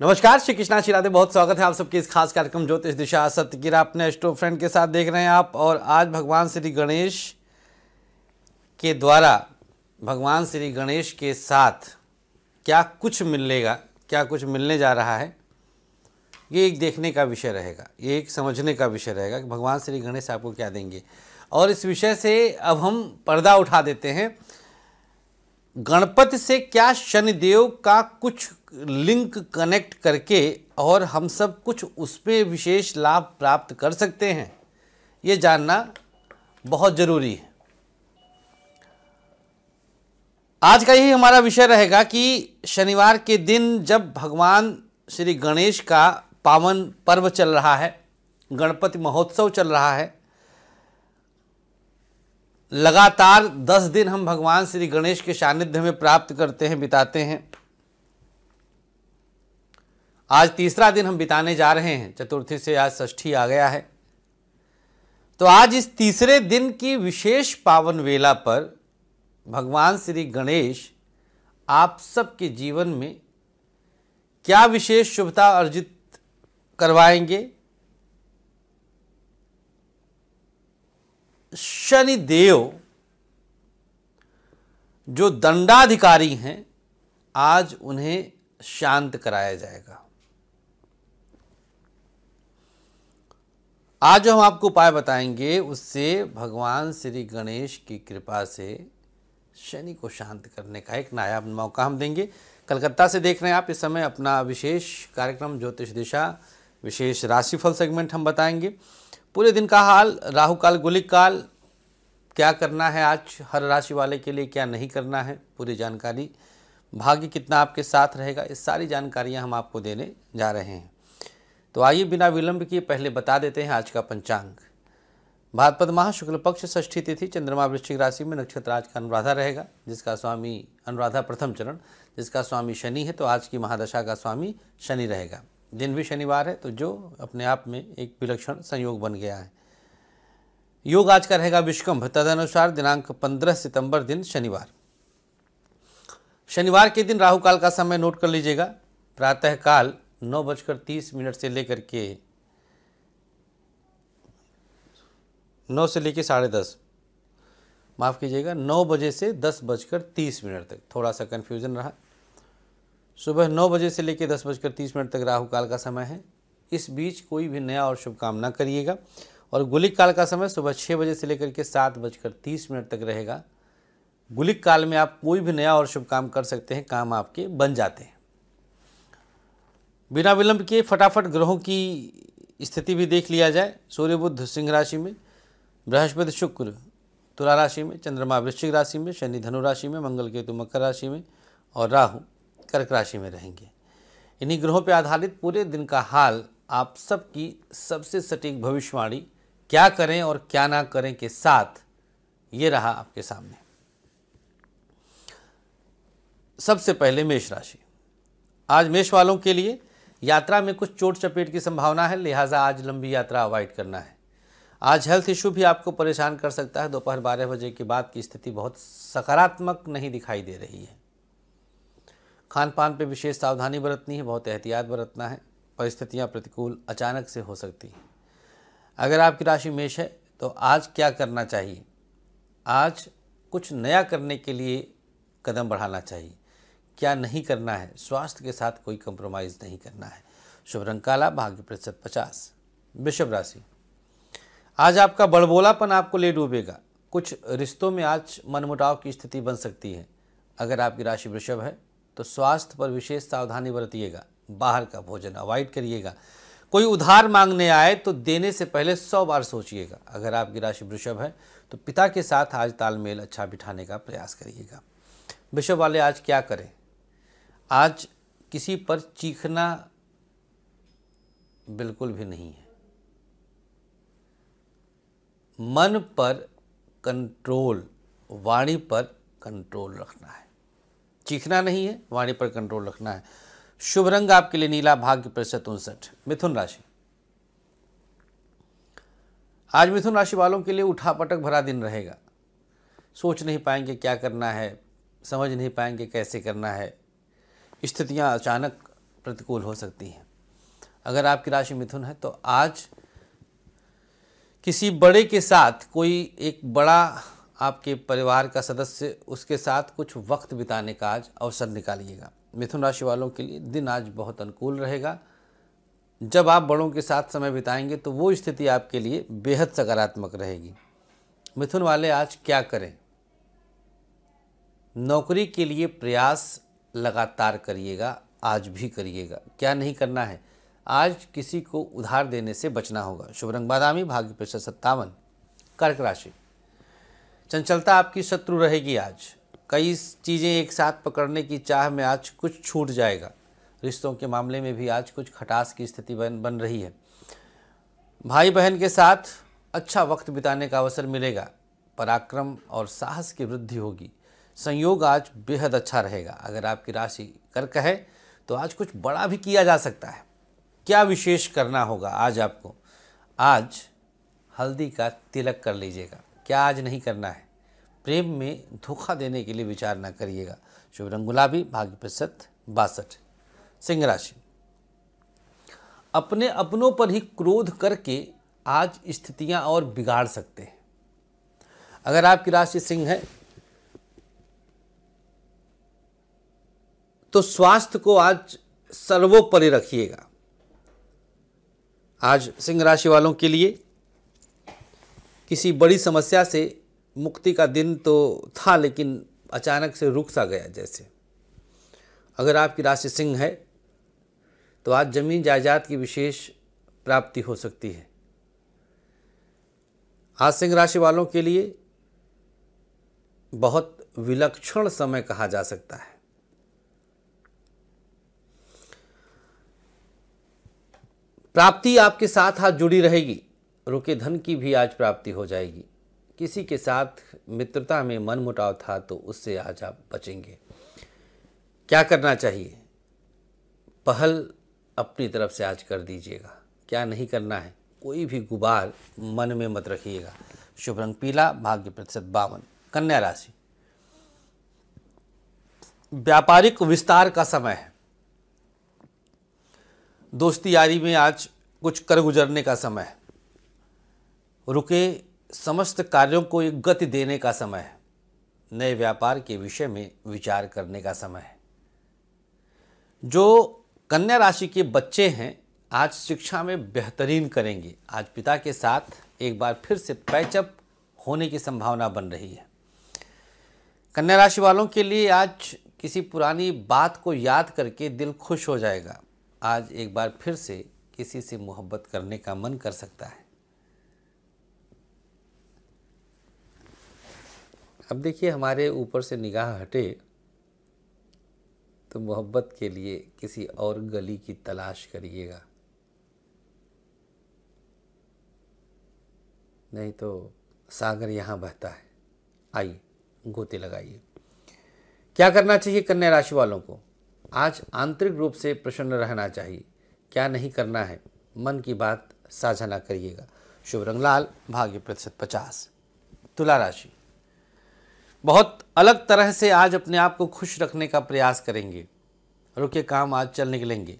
नमस्कार श्री कृष्णा शिरादे बहुत स्वागत है आप सबके इस खास कार्यक्रम ज्योतिष दिशा सत्य की अपने स्टो फ्रेंड के साथ देख रहे हैं आप और आज भगवान श्री गणेश के द्वारा भगवान श्री गणेश के साथ क्या कुछ मिलेगा क्या कुछ मिलने जा रहा है ये एक देखने का विषय रहेगा ये एक समझने का विषय रहेगा कि भगवान श्री गणेश आपको क्या देंगे और इस विषय से अब हम पर्दा उठा देते हैं गणपति से क्या शनिदेव का कुछ लिंक कनेक्ट करके और हम सब कुछ उसमें विशेष लाभ प्राप्त कर सकते हैं ये जानना बहुत ज़रूरी है आज का यही हमारा विषय रहेगा कि शनिवार के दिन जब भगवान श्री गणेश का पावन पर्व चल रहा है गणपति महोत्सव चल रहा है लगातार दस दिन हम भगवान श्री गणेश के सानिध्य में प्राप्त करते हैं बिताते हैं आज तीसरा दिन हम बिताने जा रहे हैं चतुर्थी से आज षष्ठी आ गया है तो आज इस तीसरे दिन की विशेष पावन वेला पर भगवान श्री गणेश आप सबके जीवन में क्या विशेष शुभता अर्जित करवाएंगे शनि देव जो दंडाधिकारी हैं आज उन्हें शांत कराया जाएगा आज जो हम आपको उपाय बताएंगे उससे भगवान श्री गणेश की कृपा से शनि को शांत करने का एक नायाब मौका हम देंगे कलकत्ता से देख रहे हैं आप इस समय अपना विशेष कार्यक्रम ज्योतिष दिशा विशेष राशिफल सेगमेंट हम बताएंगे पूरे दिन का हाल राहु काल गुलिक काल क्या करना है आज हर राशि वाले के लिए क्या नहीं करना है पूरी जानकारी भाग्य कितना आपके साथ रहेगा इस सारी जानकारियां हम आपको देने जा रहे हैं तो आइए बिना विलंब किए पहले बता देते हैं आज का पंचांग भाद्रपद माह शुक्ल पक्ष षष्ठी तिथि चंद्रमा वृश्चिक राशि में नक्षत्र आज का अनुराधा रहेगा जिसका स्वामी अनुराधा प्रथम चरण जिसका स्वामी शनि है तो आज की महादशा का स्वामी शनि रहेगा दिन भी शनिवार है तो जो अपने आप में एक विलक्षण संयोग बन गया है योग आज का रहेगा तद तदनुसार दिनांक 15 सितंबर दिन शनिवार शनिवार के दिन राहु काल का समय नोट कर लीजिएगा प्रातः काल नौ बजकर तीस मिनट से लेकर के नौ से लेकर साढ़े दस माफ़ कीजिएगा नौ बजे से दस बजकर तीस मिनट तक थोड़ा सा कन्फ्यूज़न रहा सुबह नौ बजे से लेकर दस बजकर तीस मिनट तक राहु काल का समय है इस बीच कोई भी नया और शुभकामना करिएगा और गुलिक काल का समय सुबह छः बजे से लेकर के सात बजकर तीस मिनट तक रहेगा गुलिक काल में आप कोई भी नया और शुभ काम कर सकते हैं काम आपके बन जाते हैं बिना विलंब के फटाफट ग्रहों की स्थिति भी देख लिया जाए सूर्य बुद्ध सिंह राशि में बृहस्पति शुक्र तुला राशि में चंद्रमा वृश्चिक राशि में शनि धनु राशि में मंगल केतु मकर राशि में और राहु कर्क राशि में रहेंगे इन्हीं ग्रहों पर आधारित पूरे दिन का हाल आप सबकी सबसे सटीक भविष्यवाणी क्या करें और क्या ना करें के साथ ये रहा आपके सामने सबसे पहले मेष राशि आज मेष वालों के लिए यात्रा में कुछ चोट चपेट की संभावना है लिहाजा आज लंबी यात्रा अवॉइड करना है आज हेल्थ इशू भी आपको परेशान कर सकता है दोपहर बारह बजे के बाद की स्थिति बहुत सकारात्मक नहीं दिखाई दे रही है खान पान पर विशेष सावधानी बरतनी है बहुत एहतियात बरतना है परिस्थितियाँ प्रतिकूल अचानक से हो सकती हैं अगर आपकी राशि मेष है तो आज क्या करना चाहिए आज कुछ नया करने के लिए कदम बढ़ाना चाहिए क्या नहीं करना है स्वास्थ्य के साथ कोई कंप्रोमाइज़ नहीं करना है शुभ रंग काला भाग्य प्रतिशत पचास वृषभ राशि आज आपका बड़बोलापन आपको ले डूबेगा कुछ रिश्तों में आज मनमुटाव की स्थिति बन सकती है अगर आपकी राशि वृषभ है तो स्वास्थ्य पर विशेष सावधानी बरतिएगा बाहर का भोजन अवॉइड करिएगा कोई उधार मांगने आए तो देने से पहले सौ बार सोचिएगा अगर आपकी राशि वृषभ है तो पिता के साथ आज तालमेल अच्छा बिठाने का प्रयास करिएगा वृषभ वाले आज क्या करें आज किसी पर चीखना बिल्कुल भी नहीं है मन पर कंट्रोल वाणी पर कंट्रोल रखना है चीखना नहीं है वाणी पर कंट्रोल रखना है शुभ रंग आपके लिए नीला भाग्य प्रतिशत उनसठ मिथुन राशि आज मिथुन राशि वालों के लिए उठापटक भरा दिन रहेगा सोच नहीं पाएंगे क्या करना है समझ नहीं पाएंगे कैसे करना है स्थितियां अचानक प्रतिकूल हो सकती हैं अगर आपकी राशि मिथुन है तो आज किसी बड़े के साथ कोई एक बड़ा आपके परिवार का सदस्य उसके साथ कुछ वक्त बिताने का आज अवसर निकालिएगा मिथुन राशि वालों के लिए दिन आज बहुत अनुकूल रहेगा जब आप बड़ों के साथ समय बिताएंगे तो वो स्थिति आपके लिए बेहद सकारात्मक रहेगी मिथुन वाले आज क्या करें नौकरी के लिए प्रयास लगातार करिएगा आज भी करिएगा क्या नहीं करना है आज किसी को उधार देने से बचना होगा शुभ रंग बादामी भाग्य प्रतिशत सत्तावन कर्क राशि चंचलता आपकी शत्रु रहेगी आज कई चीज़ें एक साथ पकड़ने की चाह में आज कुछ छूट जाएगा रिश्तों के मामले में भी आज कुछ खटास की स्थिति बन बन रही है भाई बहन के साथ अच्छा वक्त बिताने का अवसर मिलेगा पराक्रम और साहस की वृद्धि होगी संयोग आज बेहद अच्छा रहेगा अगर आपकी राशि कर्क है तो आज कुछ बड़ा भी किया जा सकता है क्या विशेष करना होगा आज आपको आज हल्दी का तिलक कर लीजिएगा क्या आज नहीं करना है प्रेम में धोखा देने के लिए विचार ना करिएगा शुभ रंग गुलाबी भाग्य प्रतिशत बासठ सिंह राशि अपने अपनों पर ही क्रोध करके आज स्थितियां और बिगाड़ सकते हैं अगर आपकी राशि सिंह है तो स्वास्थ्य को आज सर्वोपरि रखिएगा आज सिंह राशि वालों के लिए किसी बड़ी समस्या से मुक्ति का दिन तो था लेकिन अचानक से रुक सा गया जैसे अगर आपकी राशि सिंह है तो आज जमीन जायदाद की विशेष प्राप्ति हो सकती है आज सिंह राशि वालों के लिए बहुत विलक्षण समय कहा जा सकता है प्राप्ति आपके साथ हाथ जुड़ी रहेगी रुके धन की भी आज प्राप्ति हो जाएगी किसी के साथ मित्रता में मन मुटाव था तो उससे आज आप बचेंगे क्या करना चाहिए पहल अपनी तरफ से आज कर दीजिएगा क्या नहीं करना है कोई भी गुबार मन में मत रखिएगा शुभ रंग पीला भाग्य प्रतिशत बावन कन्या राशि व्यापारिक विस्तार का समय है दोस्ती यारी में आज कुछ कर गुजरने का समय है रुके समस्त कार्यों को एक गति देने का समय है नए व्यापार के विषय में विचार करने का समय है जो कन्या राशि के बच्चे हैं आज शिक्षा में बेहतरीन करेंगे आज पिता के साथ एक बार फिर से पैचअप होने की संभावना बन रही है कन्या राशि वालों के लिए आज किसी पुरानी बात को याद करके दिल खुश हो जाएगा आज एक बार फिर से किसी से मोहब्बत करने का मन कर सकता है अब देखिए हमारे ऊपर से निगाह हटे तो मोहब्बत के लिए किसी और गली की तलाश करिएगा नहीं तो सागर यहाँ बहता है आइए गोते लगाइए क्या करना चाहिए कन्या राशि वालों को आज आंतरिक रूप से प्रसन्न रहना चाहिए क्या नहीं करना है मन की बात साझा ना करिएगा शुभ रंगलाल भाग्य प्रतिशत पचास तुला राशि बहुत अलग तरह से आज अपने आप को खुश रखने का प्रयास करेंगे रुके काम आज चल निकलेंगे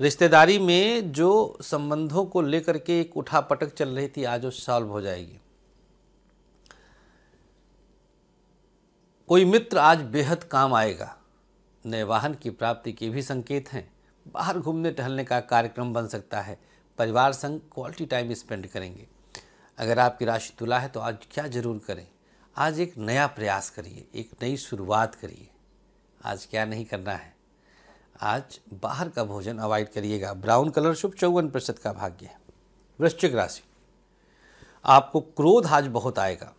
रिश्तेदारी में जो संबंधों को लेकर के एक उठा पटक चल रही थी आज वो सॉल्व हो जाएगी कोई मित्र आज बेहद काम आएगा नए वाहन की प्राप्ति के भी संकेत हैं बाहर घूमने टहलने का कार्यक्रम बन सकता है परिवार संग क्वालिटी टाइम स्पेंड करेंगे अगर आपकी राशि तुला है तो आज क्या जरूर करें आज एक नया प्रयास करिए एक नई शुरुआत करिए आज क्या नहीं करना है आज बाहर का भोजन अवॉइड करिएगा ब्राउन कलर शुभ चौवन प्रतिशत का भाग्य है वृश्चिक राशि आपको क्रोध आज बहुत आएगा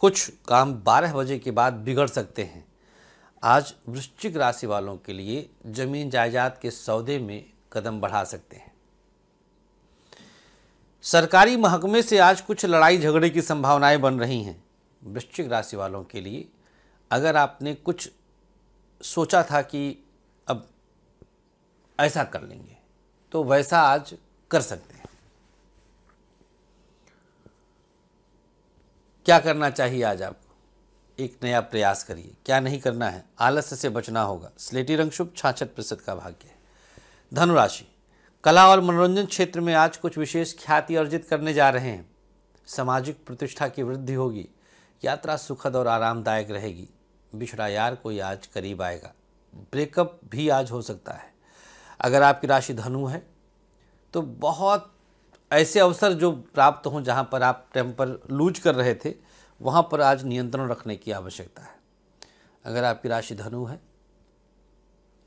कुछ काम 12 बजे के बाद बिगड़ सकते हैं आज वृश्चिक राशि वालों के लिए जमीन जायदाद के सौदे में कदम बढ़ा सकते हैं सरकारी महकमे से आज कुछ लड़ाई झगड़े की संभावनाएं बन रही हैं वृश्चिक राशि वालों के लिए अगर आपने कुछ सोचा था कि अब ऐसा कर लेंगे तो वैसा आज कर सकते हैं क्या करना चाहिए आज आपको एक नया प्रयास करिए क्या नहीं करना है आलस्य से बचना होगा स्लेटी रंग शुभ छाछठ प्रतिशत का भाग्य है धनुराशि कला और मनोरंजन क्षेत्र में आज कुछ विशेष ख्याति अर्जित करने जा रहे हैं सामाजिक प्रतिष्ठा की वृद्धि होगी यात्रा सुखद और आरामदायक रहेगी बिछड़ा यार कोई आज करीब आएगा ब्रेकअप भी आज हो सकता है अगर आपकी राशि धनु है तो बहुत ऐसे अवसर जो प्राप्त हों जहाँ पर आप टेम्पर लूज कर रहे थे वहाँ पर आज नियंत्रण रखने की आवश्यकता है अगर आपकी राशि धनु है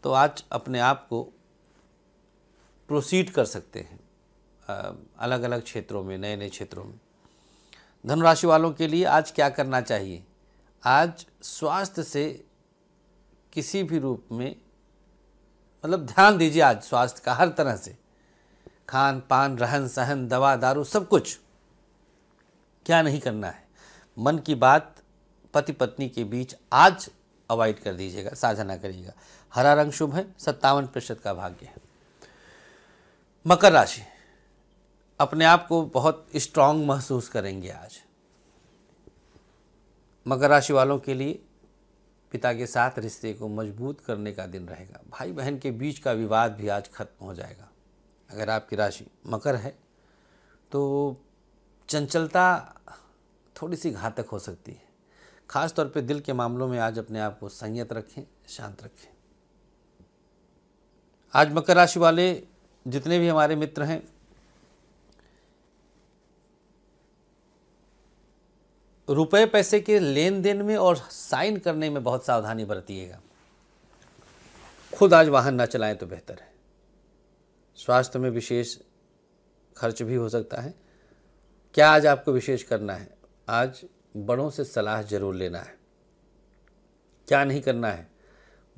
तो आज अपने आप को प्रोसीड कर सकते हैं अलग अलग क्षेत्रों में नए नए क्षेत्रों में धनुराशि वालों के लिए आज क्या करना चाहिए आज स्वास्थ्य से किसी भी रूप में मतलब ध्यान दीजिए आज स्वास्थ्य का हर तरह से खान पान रहन सहन दवा दारू सब कुछ क्या नहीं करना है मन की बात पति पत्नी के बीच आज अवॉइड कर दीजिएगा साझा ना करिएगा हरा रंग शुभ है सत्तावन प्रतिशत का भाग्य है मकर राशि अपने आप को बहुत स्ट्रांग महसूस करेंगे आज मकर राशि वालों के लिए पिता के साथ रिश्ते को मजबूत करने का दिन रहेगा भाई बहन के बीच का विवाद भी आज खत्म हो जाएगा अगर आपकी राशि मकर है तो चंचलता थोड़ी सी घातक हो सकती है खास तौर पे दिल के मामलों में आज अपने आप को संयत रखें शांत रखें आज मकर राशि वाले जितने भी हमारे मित्र हैं रुपए पैसे के लेन देन में और साइन करने में बहुत सावधानी बरतिएगा खुद आज वाहन ना चलाएं तो बेहतर है स्वास्थ्य में विशेष खर्च भी हो सकता है क्या आज आपको विशेष करना है आज बड़ों से सलाह जरूर लेना है क्या नहीं करना है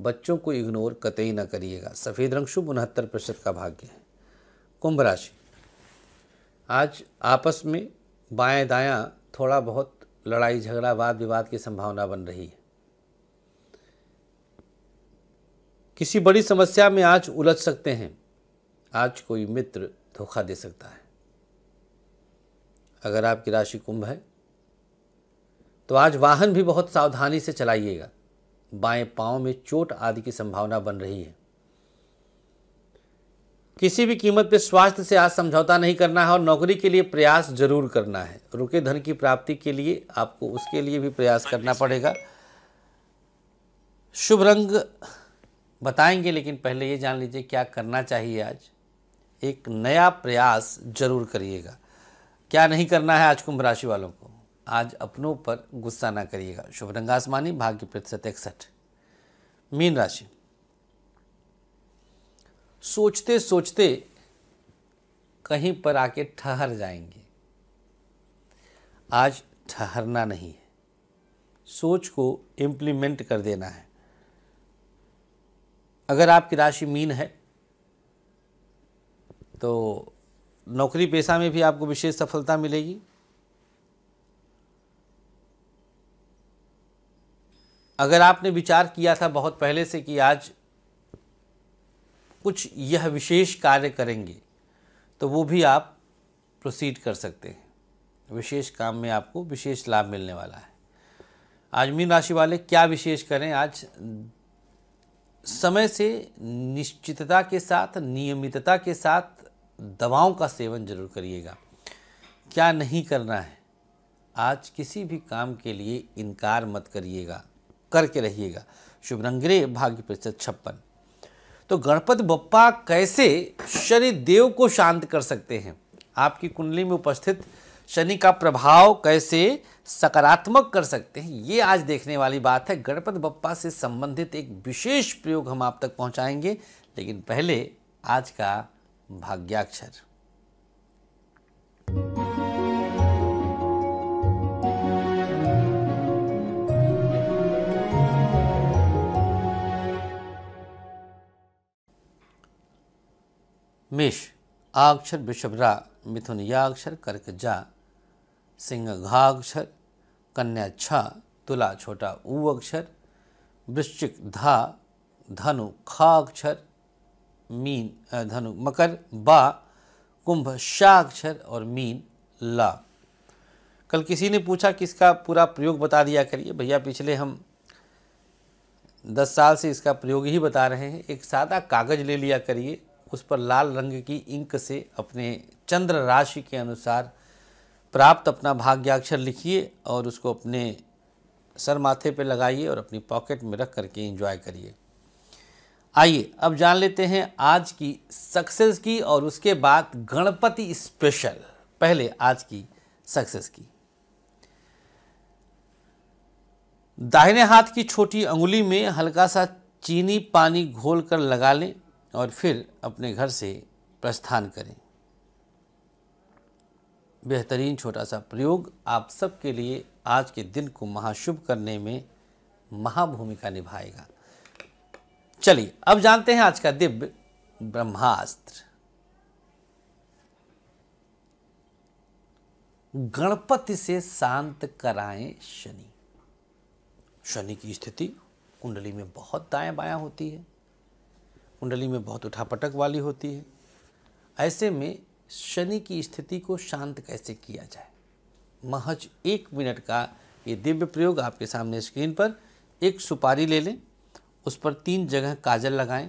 बच्चों को इग्नोर कतई ना करिएगा सफ़ेद रंग शुभ उनहत्तर प्रतिशत का भाग्य है कुंभ राशि आज आपस में बाएं दायां थोड़ा बहुत लड़ाई झगड़ा वाद विवाद की संभावना बन रही है किसी बड़ी समस्या में आज उलझ सकते हैं आज कोई मित्र धोखा दे सकता है अगर आपकी राशि कुंभ है तो आज वाहन भी बहुत सावधानी से चलाइएगा बाएं पांव में चोट आदि की संभावना बन रही है किसी भी कीमत पे स्वास्थ्य से आज समझौता नहीं करना है और नौकरी के लिए प्रयास जरूर करना है रुके धन की प्राप्ति के लिए आपको उसके लिए भी प्रयास करना पड़ेगा शुभ रंग बताएंगे लेकिन पहले ये जान लीजिए क्या करना चाहिए आज एक नया प्रयास जरूर करिएगा क्या नहीं करना है आज कुंभ राशि वालों को आज अपनों पर गुस्सा ना करिएगा शुभ रंग आसमानी भाग्य प्रतिशत इकसठ मीन राशि सोचते सोचते कहीं पर आके ठहर जाएंगे आज ठहरना नहीं है सोच को इम्प्लीमेंट कर देना है अगर आपकी राशि मीन है तो नौकरी पेशा में भी आपको विशेष सफलता मिलेगी अगर आपने विचार किया था बहुत पहले से कि आज कुछ यह विशेष कार्य करेंगे तो वो भी आप प्रोसीड कर सकते हैं विशेष काम में आपको विशेष लाभ मिलने वाला है आज मीन राशि वाले क्या विशेष करें आज समय से निश्चितता के साथ नियमितता के साथ दवाओं का सेवन जरूर करिएगा क्या नहीं करना है आज किसी भी काम के लिए इनकार मत करिएगा करके रहिएगा शुभ रंगरे भाग्य प्रतिशत छप्पन तो गणपति बप्पा कैसे शनि देव को शांत कर सकते हैं आपकी कुंडली में उपस्थित शनि का प्रभाव कैसे सकारात्मक कर सकते हैं ये आज देखने वाली बात है गणपति बप्पा से संबंधित एक विशेष प्रयोग हम आप तक पहुंचाएंगे लेकिन पहले आज का भाग्याक्षर मेष आक्षर विषभरा मिथुन याक्षर कर्क जा सिंह घाक्षर कन्या छ तुला छोटा ऊ अक्षर वृश्चिक धा धनु खाक्षर मीन धनु मकर बा कुंभ शाक्षर और मीन ला कल किसी ने पूछा कि इसका पूरा प्रयोग बता दिया करिए भैया पिछले हम दस साल से इसका प्रयोग ही बता रहे हैं एक सादा कागज़ ले लिया करिए उस पर लाल रंग की इंक से अपने चंद्र राशि के अनुसार प्राप्त अपना भाग्याक्षर लिखिए और उसको अपने सर माथे पर लगाइए और अपनी पॉकेट में रख करके एंजॉय करिए आइए अब जान लेते हैं आज की सक्सेस की और उसके बाद गणपति स्पेशल पहले आज की सक्सेस की दाहिने हाथ की छोटी अंगुली में हल्का सा चीनी पानी घोल कर लगा लें और फिर अपने घर से प्रस्थान करें बेहतरीन छोटा सा प्रयोग आप सबके लिए आज के दिन को महाशुभ करने में महाभूमिका निभाएगा चलिए अब जानते हैं आज का दिव्य ब्रह्मास्त्र गणपति से शांत कराएं शनि शनि की स्थिति कुंडली में बहुत दाएं बायां होती है कुंडली में बहुत उठापटक वाली होती है ऐसे में शनि की स्थिति को शांत कैसे किया जाए महज एक मिनट का ये दिव्य प्रयोग आपके सामने स्क्रीन पर एक सुपारी ले लें उस पर तीन जगह काजल लगाएं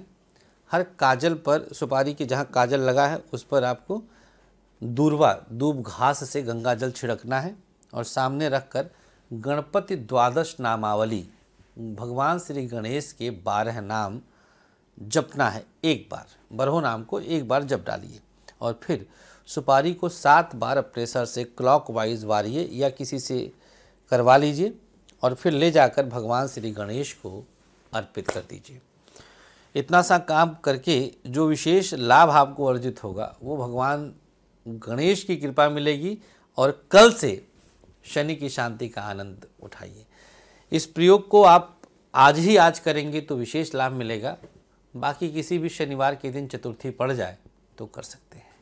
हर काजल पर सुपारी के जहाँ काजल लगा है उस पर आपको दूरवा दूब घास से गंगा जल छिड़कना है और सामने रखकर गणपति द्वादश नामावली भगवान श्री गणेश के बारह नाम जपना है एक बार बरहो नाम को एक बार जप डालिए और फिर सुपारी को सात बार अपने सर से क्लॉक वाइज वारिए या किसी से करवा लीजिए और फिर ले जाकर भगवान श्री गणेश को अर्पित कर दीजिए इतना सा काम करके जो विशेष लाभ आपको अर्जित होगा वो भगवान गणेश की कृपा मिलेगी और कल से शनि की शांति का आनंद उठाइए इस प्रयोग को आप आज ही आज करेंगे तो विशेष लाभ मिलेगा बाकी किसी भी शनिवार के दिन चतुर्थी पड़ जाए तो कर सकते हैं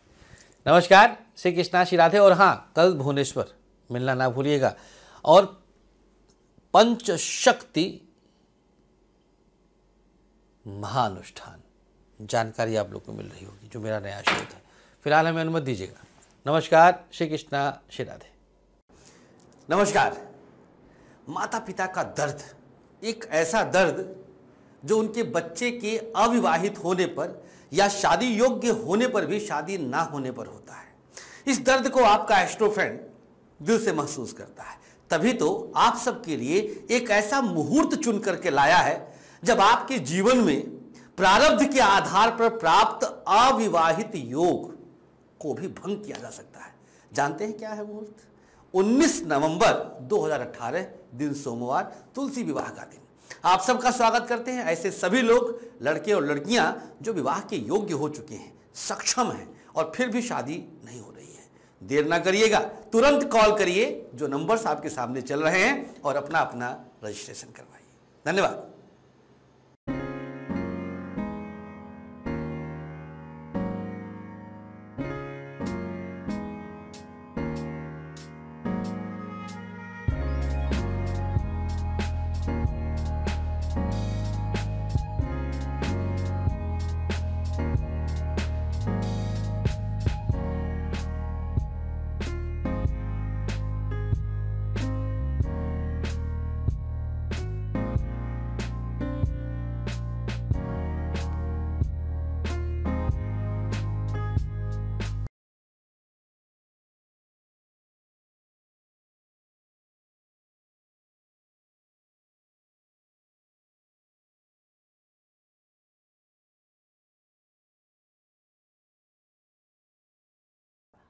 नमस्कार श्री कृष्णा श्री राधे और हाँ कल भुवनेश्वर मिलना ना भूलिएगा और पंच शक्ति महानुष्ठान जानकारी आप लोग को मिल रही होगी जो मेरा नया शोध है फिलहाल हमें अनुमति दीजिएगा नमस्कार श्री कृष्णा श्री राधे नमस्कार माता पिता का दर्द एक ऐसा दर्द जो उनके बच्चे के अविवाहित होने पर या शादी योग्य होने पर भी शादी ना होने पर होता है इस दर्द को आपका एस्ट्रोफ्रेंड दिल से महसूस करता है तभी तो आप सबके लिए एक ऐसा मुहूर्त चुन करके लाया है जब आपके जीवन में प्रारब्ध के आधार पर प्राप्त अविवाहित योग को भी भंग किया जा सकता है जानते हैं क्या है मुहूर्त 19 नवंबर 2018 दिन सोमवार तुलसी विवाह का दिन आप सबका स्वागत करते हैं ऐसे सभी लोग लड़के और लड़कियां जो विवाह के योग्य हो चुके हैं सक्षम हैं और फिर भी शादी नहीं हो रही है देर ना करिएगा तुरंत कॉल करिए जो नंबर्स आपके सामने चल रहे हैं और अपना अपना रजिस्ट्रेशन करवाइए धन्यवाद